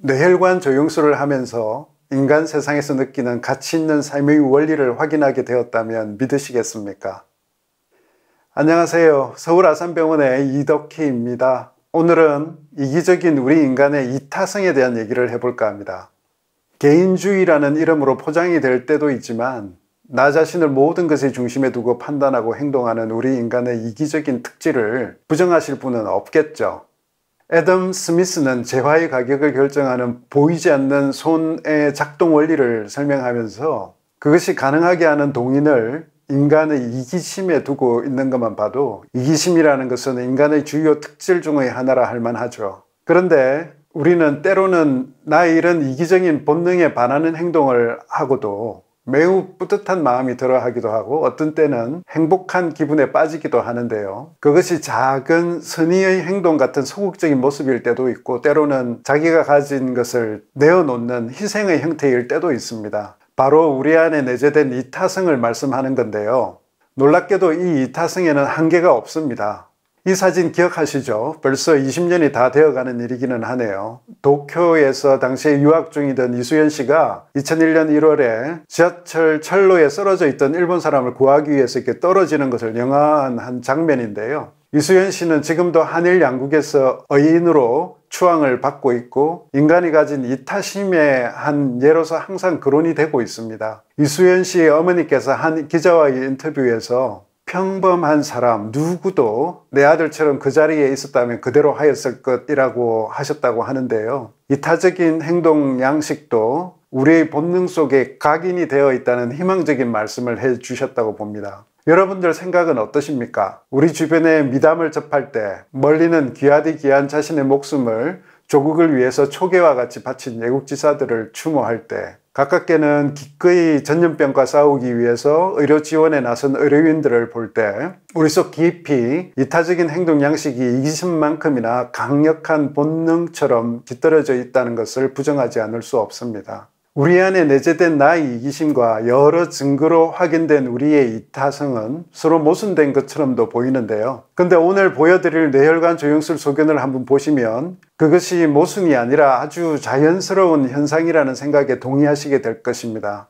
뇌혈관 조영술을 하면서 인간 세상에서 느끼는 가치 있는 삶의 원리를 확인하게 되었다면 믿으시겠습니까? 안녕하세요. 서울 아산병원의 이덕희입니다. 오늘은 이기적인 우리 인간의 이타성에 대한 얘기를 해볼까 합니다. 개인주의라는 이름으로 포장이 될 때도 있지만 나 자신을 모든 것의 중심에 두고 판단하고 행동하는 우리 인간의 이기적인 특질을 부정하실 분은 없겠죠. 애덤 스미스는 재화의 가격을 결정하는 보이지 않는 손의 작동 원리를 설명하면서 그것이 가능하게 하는 동인을 인간의 이기심에 두고 있는 것만 봐도 이기심이라는 것은 인간의 주요 특질 중의 하나라 할 만하죠. 그런데 우리는 때로는 나의 이런 이기적인 본능에 반하는 행동을 하고도 매우 뿌듯한 마음이 들어 하기도 하고 어떤 때는 행복한 기분에 빠지기도 하는데요. 그것이 작은 선의의 행동 같은 소극적인 모습일 때도 있고 때로는 자기가 가진 것을 내어놓는 희생의 형태일 때도 있습니다. 바로 우리 안에 내재된 이타성을 말씀하는 건데요. 놀랍게도 이 이타성에는 한계가 없습니다. 이 사진 기억하시죠? 벌써 20년이 다 되어가는 일이기는 하네요. 도쿄에서 당시에 유학 중이던 이수연 씨가 2001년 1월에 지하철 철로에 쓰러져 있던 일본 사람을 구하기 위해서 이렇게 떨어지는 것을 영화한 한 장면인데요. 이수연 씨는 지금도 한일 양국에서 의인으로 추앙을 받고 있고 인간이 가진 이타심의 한 예로서 항상 거론이 되고 있습니다. 이수연 씨의 어머니께서 한 기자와의 인터뷰에서 평범한 사람 누구도 내 아들처럼 그 자리에 있었다면 그대로 하였을 것이라고 하셨다고 하는데요. 이타적인 행동 양식도 우리의 본능 속에 각인이 되어 있다는 희망적인 말씀을 해 주셨다고 봅니다. 여러분들 생각은 어떠십니까? 우리 주변에 미담을 접할 때 멀리는 귀하디 귀한 자신의 목숨을 조국을 위해서 초계와 같이 바친 애국지사들을 추모할 때 가깝게는 기꺼이 전염병과 싸우기 위해서 의료 지원에 나선 의료인들을 볼 때 우리 속 깊이 이타적인 행동 양식이 이것만큼이나 강력한 본능처럼 뒤떨어져 있다는 것을 부정하지 않을 수 없습니다. 우리 안에 내재된 나의 이기심과 여러 증거로 확인된 우리의 이타성은 서로 모순된 것처럼도 보이는데요. 근데 오늘 보여드릴 뇌혈관 조영술 소견을 한번 보시면 그것이 모순이 아니라 아주 자연스러운 현상이라는 생각에 동의하시게 될 것입니다.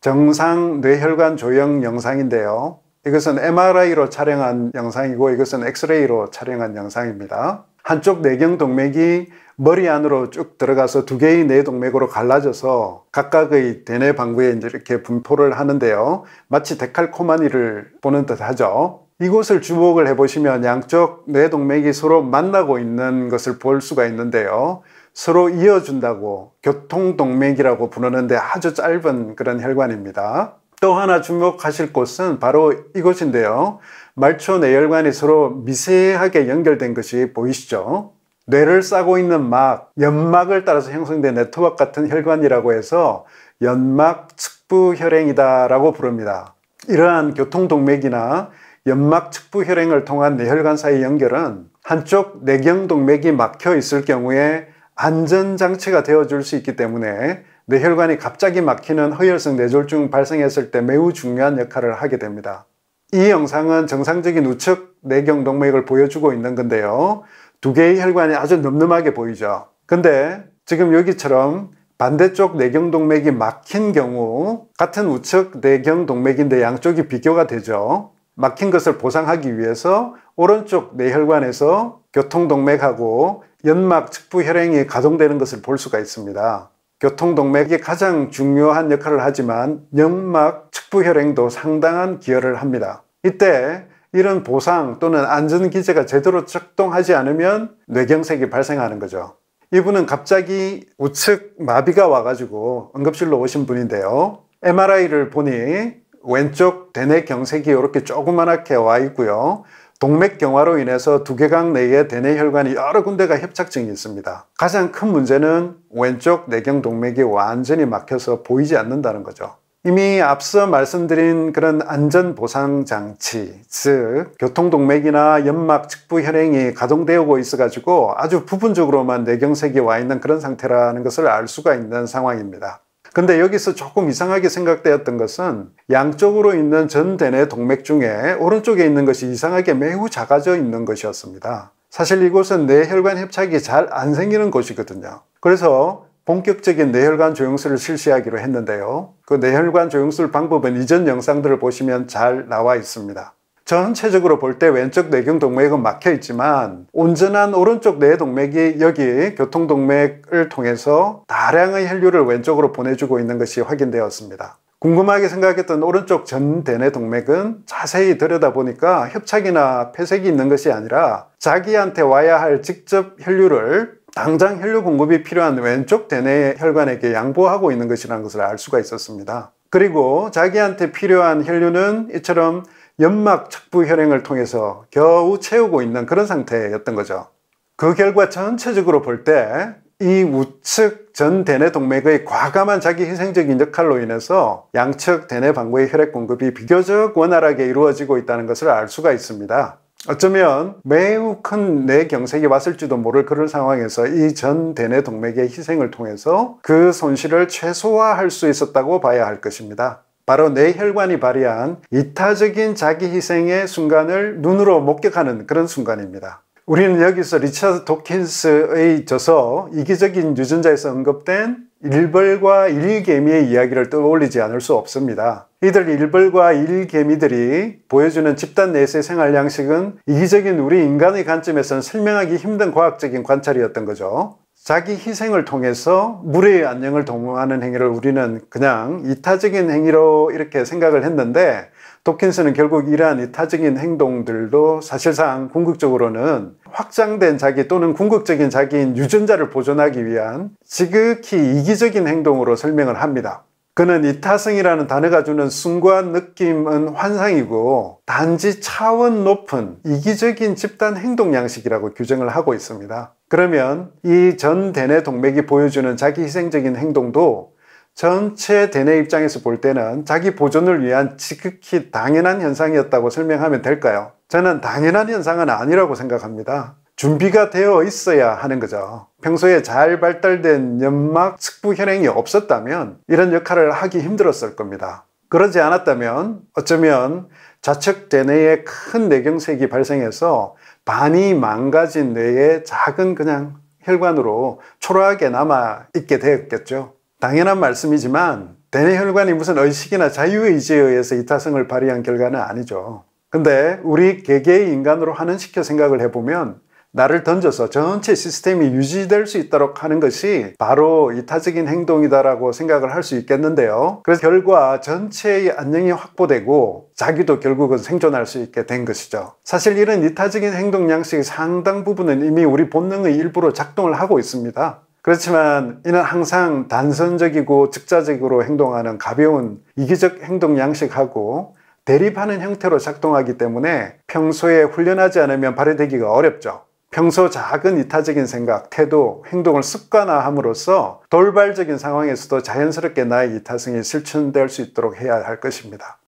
정상 뇌혈관 조영 영상인데요. 이것은 MRI로 촬영한 영상이고 이것은 x r a y 로 촬영한 영상입니다. 한쪽 내경 동맥이 머리 안으로 쭉 들어가서 두 개의 내동맥으로 갈라져서 각각의 대뇌 방부에이 이렇게 분포를 하는데요. 마치 데칼코마니를 보는 듯 하죠. 이곳을 주목을 해보시면 양쪽 뇌동맥이 서로 만나고 있는 것을 볼 수가 있는데요. 서로 이어준다고 교통동맥이라고 부르는데 아주 짧은 그런 혈관입니다. 또 하나 주목하실 곳은 바로 이곳인데요. 말초 뇌혈관이 서로 미세하게 연결된 것이 보이시죠? 뇌를 싸고 있는 막, 연막을 따라서 형성된 네트워크 같은 혈관이라고 해서 연막 측부혈행이다라고 부릅니다. 이러한 교통동맥이나 연막 측부혈행을 통한 뇌혈관 사이 연결은 한쪽 뇌경동맥이 막혀 있을 경우에 안전장치가 되어줄 수 있기 때문에 뇌혈관이 갑자기 막히는 허혈성 뇌졸중 발생했을 때 매우 중요한 역할을 하게 됩니다. 이 영상은 정상적인 우측 뇌경동맥을 보여주고 있는 건데요. 두 개의 혈관이 아주 늠름하게 보이죠. 근데 지금 여기처럼 반대쪽 내경동맥이 막힌 경우 같은 우측 내경동맥인데 양쪽이 비교가 되죠. 막힌 것을 보상하기 위해서 오른쪽 내혈관에서 교통동맥하고 연막 측부 혈행이 가동되는 것을 볼 수가 있습니다. 교통동맥이 가장 중요한 역할을 하지만 연막 측부 혈행도 상당한 기여를 합니다. 이때 이런 보상 또는 안전 기제가 제대로 작동하지 않으면 뇌경색이 발생하는 거죠. 이분은 갑자기 우측 마비가 와가지고 응급실로 오신 분인데요. MRI를 보니 왼쪽 대뇌경색이 이렇게 조그만하게 와 있고요. 동맥경화로 인해서 두개강 내에 대뇌혈관이 여러 군데가 협착증이 있습니다. 가장 큰 문제는 왼쪽 내경동맥이 완전히 막혀서 보이지 않는다는 거죠. 이미 앞서 말씀드린 그런 안전보상장치, 즉 교통동맥이나 연막 측부 혈행이 가동되고 있어가지고 아주 부분적으로만 뇌경색이 와 있는 그런 상태라는 것을 알 수가 있는 상황입니다. 근데 여기서 조금 이상하게 생각되었던 것은 양쪽으로 있는 전대뇌 동맥 중에 오른쪽에 있는 것이 이상하게 매우 작아져 있는 것이었습니다. 사실 이곳은 뇌혈관 협착이 잘 안 생기는 곳이거든요. 그래서 본격적인 뇌혈관 조영술을 실시하기로 했는데요. 그 뇌혈관 조영술 방법은 이전 영상들을 보시면 잘 나와 있습니다. 전체적으로 볼 때 왼쪽 뇌경 동맥은 막혀 있지만 온전한 오른쪽 뇌 동맥이 여기 교통 동맥을 통해서 다량의 혈류를 왼쪽으로 보내주고 있는 것이 확인되었습니다. 궁금하게 생각했던 오른쪽 전대뇌 동맥은 자세히 들여다보니까 협착이나 폐색이 있는 것이 아니라 자기한테 와야 할 직접 혈류를 당장 혈류 공급이 필요한 왼쪽 대뇌 혈관에게 양보하고 있는 것이라는 것을 알 수가 있었습니다. 그리고 자기한테 필요한 혈류는 이처럼 연막 척부 혈행을 통해서 겨우 채우고 있는 그런 상태였던 거죠. 그 결과 전체적으로 볼 때 이 우측 전 대뇌 동맥의 과감한 자기 희생적인 역할로 인해서 양측 대뇌 방부의 혈액 공급이 비교적 원활하게 이루어지고 있다는 것을 알 수가 있습니다. 어쩌면 매우 큰 내경색이 왔을지도 모를 그런 상황에서 이 전 대내 동맥의 희생을 통해서 그 손실을 최소화할 수 있었다고 봐야 할 것입니다. 바로 뇌혈관이 발휘한 이타적인 자기 희생의 순간을 눈으로 목격하는 그런 순간입니다. 우리는 여기서 리처드 도킨스의 저서 이기적인 유전자에서 언급된 일벌과 일개미의 이야기를 떠올리지 않을 수 없습니다. 이들 일벌과 일개미들이 보여주는 집단 내세 생활 양식은 이기적인 우리 인간의 관점에서는 설명하기 힘든 과학적인 관찰이었던 거죠. 자기 희생을 통해서 물의 안녕을 도모하는 행위를 우리는 그냥 이타적인 행위로 이렇게 생각을 했는데 도킨스는 결국 이러한 이타적인 행동들도 사실상 궁극적으로는 확장된 자기 또는 궁극적인 자기인 유전자를 보존하기 위한 지극히 이기적인 행동으로 설명을 합니다. 그는 이타성이라는 단어가 주는 순간 느낌은 환상이고 단지 차원 높은 이기적인 집단 행동 양식이라고 규정을 하고 있습니다. 그러면 이 전 대뇌 동맥이 보여주는 자기 희생적인 행동도 전체 대뇌 입장에서 볼 때는 자기 보존을 위한 지극히 당연한 현상이었다고 설명하면 될까요? 저는 당연한 현상은 아니라고 생각합니다. 준비가 되어 있어야 하는 거죠. 평소에 잘 발달된 연막 측부 현행이 없었다면 이런 역할을 하기 힘들었을 겁니다. 그러지 않았다면 어쩌면 좌측 대뇌에 큰 내경색이 발생해서 반이 망가진 뇌의 작은 그냥 혈관으로 초라하게 남아 있게 되었겠죠. 당연한 말씀이지만 대뇌혈관이 무슨 의식이나 자유의지에 의해서 이타성을 발휘한 결과는 아니죠. 근데 우리 개개의 인간으로 하는 시켜 생각을 해보면 나를 던져서 전체 시스템이 유지될 수 있도록 하는 것이 바로 이타적인 행동이다라고 생각을 할 수 있겠는데요. 그래서 결과 전체의 안녕이 확보되고 자기도 결국은 생존할 수 있게 된 것이죠. 사실 이런 이타적인 행동 양식의 상당 부분은 이미 우리 본능의 일부로 작동을 하고 있습니다. 그렇지만 이는 항상 단선적이고 즉자적으로 행동하는 가벼운 이기적 행동 양식하고 대립하는 형태로 작동하기 때문에 평소에 훈련하지 않으면 발휘되기가 어렵죠. 평소 작은 이타적인 생각, 태도, 행동을 습관화함으로써 돌발적인 상황에서도 자연스럽게 나의 이타성이 실천될 수 있도록 해야 할 것입니다.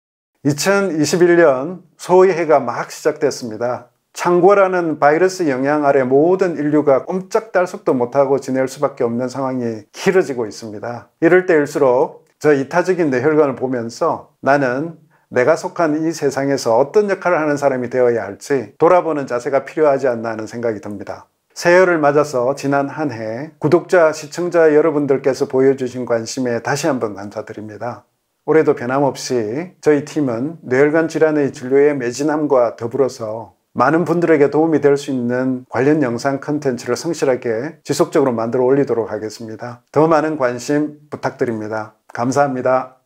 2021년 소위 해가 막 시작됐습니다. 창궐하는 바이러스 영향 아래 모든 인류가 꼼짝달싹도 못하고 지낼 수밖에 없는 상황이 길어지고 있습니다. 이럴 때일수록 저 이타적인 뇌혈관을 보면서 나는 내가 속한 이 세상에서 어떤 역할을 하는 사람이 되어야 할지 돌아보는 자세가 필요하지 않나 하는 생각이 듭니다. 새해를 맞아서 지난 한 해 구독자, 시청자 여러분들께서 보여주신 관심에 다시 한번 감사드립니다. 올해도 변함없이 저희 팀은 뇌혈관 질환의 진료에 매진함과 더불어서 많은 분들에게 도움이 될 수 있는 관련 영상 컨텐츠를 성실하게 지속적으로 만들어 올리도록 하겠습니다. 더 많은 관심 부탁드립니다. 감사합니다.